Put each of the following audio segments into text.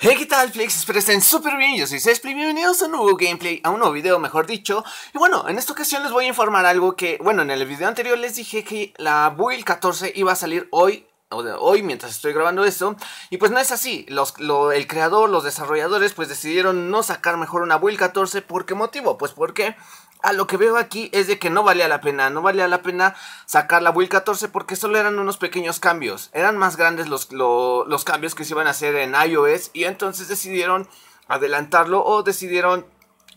Hey, ¿qué tal, Flix? Espero estén súper bien. Yo soy Cespli. Bienvenidos a un nuevo gameplay, a un nuevo video, mejor dicho. Y bueno, en esta ocasión les voy a informar algo que, bueno, en el video anterior les dije que la build 14 iba a salir hoy hoy mientras estoy grabando esto. Y pues no es así. Los, el creador, los desarrolladores, pues decidieron no sacar mejor una Build 14. ¿Por qué motivo? Pues porque a lo que veo aquí es de que no valía la pena, no valía la pena sacar la Build 14 porque solo eran unos pequeños cambios. Eran más grandes los, los cambios que se iban a hacer en iOS y entonces decidieron adelantarlo o decidieron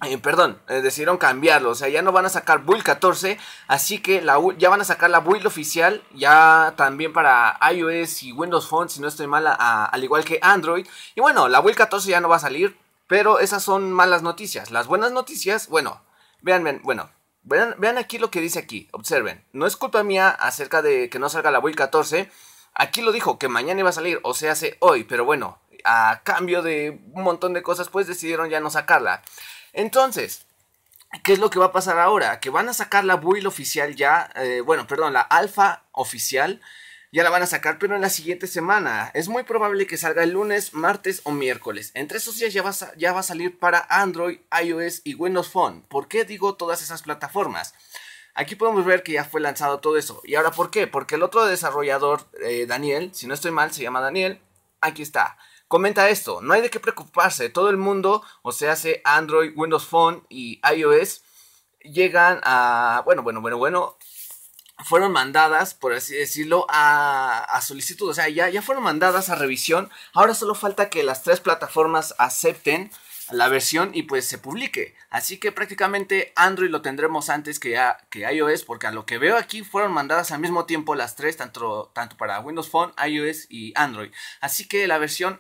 eh, perdón, eh, decidieron cambiarlo, o sea, ya no van a sacar Build 14, así que la, ya van a sacar la Build oficial, ya también para iOS y Windows Phone, si no estoy mal, al igual que Android. Y bueno, la Build 14 ya no va a salir, pero esas son malas noticias. Las buenas noticias, bueno, vean, bueno, vean, aquí lo que dice aquí, observen, no es culpa mía acerca de que no salga la Build 14, aquí lo dijo, que mañana iba a salir, o sea, hace hoy, pero bueno, a cambio de un montón de cosas, pues decidieron ya no sacarla. Entonces, ¿Qué es lo que va a pasar ahora? Que van a sacar la build oficial ya, eh, bueno, perdón, la alfa oficial, ya la van a sacar, pero en la siguiente semana. Es muy probable que salga el lunes, martes o miércoles. Entre esos días ya va, a, salir para Android, iOS y Windows Phone. ¿Por qué digo todas esas plataformas? Aquí podemos ver que ya fue lanzado todo eso. ¿Y ahora por qué? Porque el otro desarrollador, eh, Daniel, si no estoy mal, se llama Daniel, aquí está comenta esto, no hay de qué preocuparse, todo el mundo, o sea, hace Android, Windows Phone y iOS, llegan a, bueno, bueno, bueno, bueno, fueron mandadas, por así decirlo, a, a solicitud, o sea, ya, ya fueron mandadas a revisión, ahora solo falta que las tres plataformas acepten la versión y pues se publique. Así que prácticamente Android lo tendremos antes que, que iOS, porque a lo que veo aquí fueron mandadas al mismo tiempo las tres, tanto, tanto para Windows Phone, iOS y Android. Así que la versión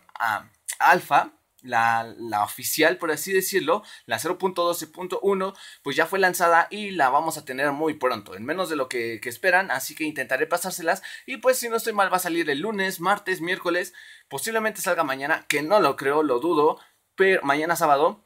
alfa, la, oficial, por así decirlo, la 0.12.1, pues ya fue lanzada y la vamos a tener muy pronto, en menos de lo que, que, esperan, así que intentaré pasárselas y pues si no estoy mal va a salir el lunes, martes, miércoles, posiblemente salga mañana, que no lo creo, lo dudo, pero mañana sábado,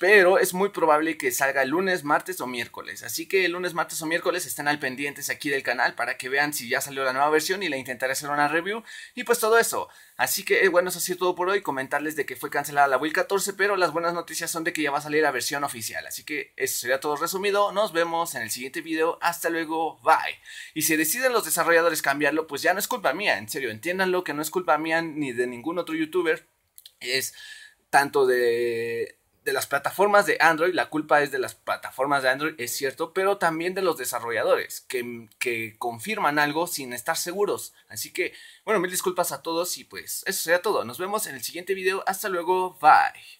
pero es muy probable que salga el lunes, martes o miércoles. Así que el lunes, martes o miércoles Están al pendientes aquí del canal para que vean si ya salió la nueva versión y la intentaré hacer una review y pues todo eso. Así que eh, bueno, eso ha sido todo por hoy. Comentarles de que fue cancelada la Will 14, pero las buenas noticias son de que ya va a salir la versión oficial. Así que eso sería todo resumido. Nos vemos en el siguiente video. Hasta luego. Bye. Y si deciden los desarrolladores cambiarlo, pues ya no es culpa mía. En serio, entiéndanlo que no es culpa mía ni de ningún otro youtuber. Es tanto de de las plataformas de Android, la culpa es de las plataformas de Android, es cierto, pero también de los desarrolladores que, que confirman algo sin estar seguros. Así que, bueno, mil disculpas a todos y pues eso sería todo. Nos vemos en el siguiente video. Hasta luego, bye.